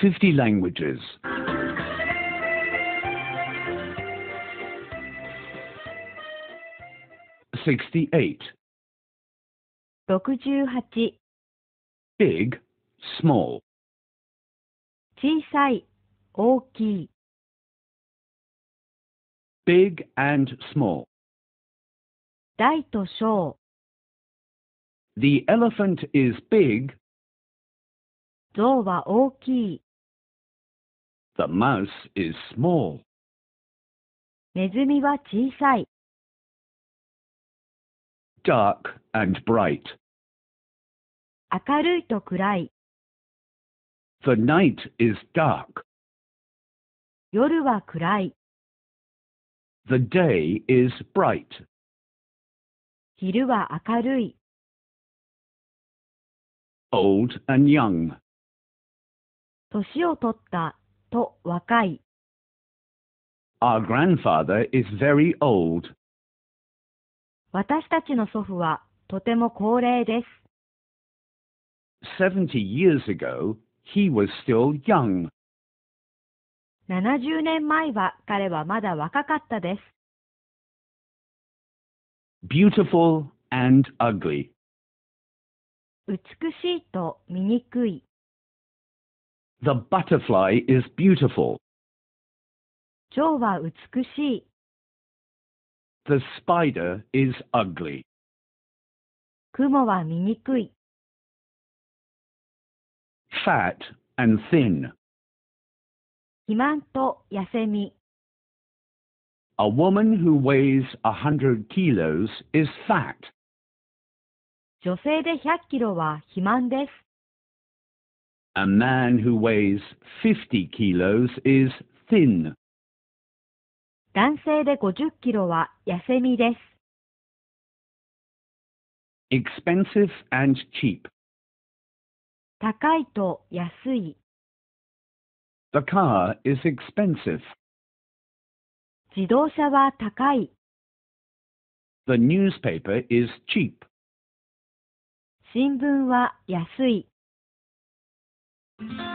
50 languages. Sixty-eight. 68 Big, small. Big and small. The elephant is big, 象は大きい、The mouse is small. ネズミは小さい。Dark and bright. 明るいと暗い。The night is dark. 夜は暗い。The day is bright. 昼は明るい。Old and young. 年をとったと若い。Our grandfather is very old. 私たちの祖父はとても高齢です。70 years ago, he was still young. 70年前は彼はまだ若かったです。beautiful and ugly 美しいと醜い。The butterfly is beautiful. The spider is ugly. Fat and thin. A woman who weighs a hundred kilos is fat. 女性で100キロは肥満です。A man who weighs 50 kilos is thin. 男性で50キロは痩せ身です。expensive and cheap. 高いと安い。The car is expensive. 自動車は高い。The newspaper is cheap. 新聞は安い。Thank you.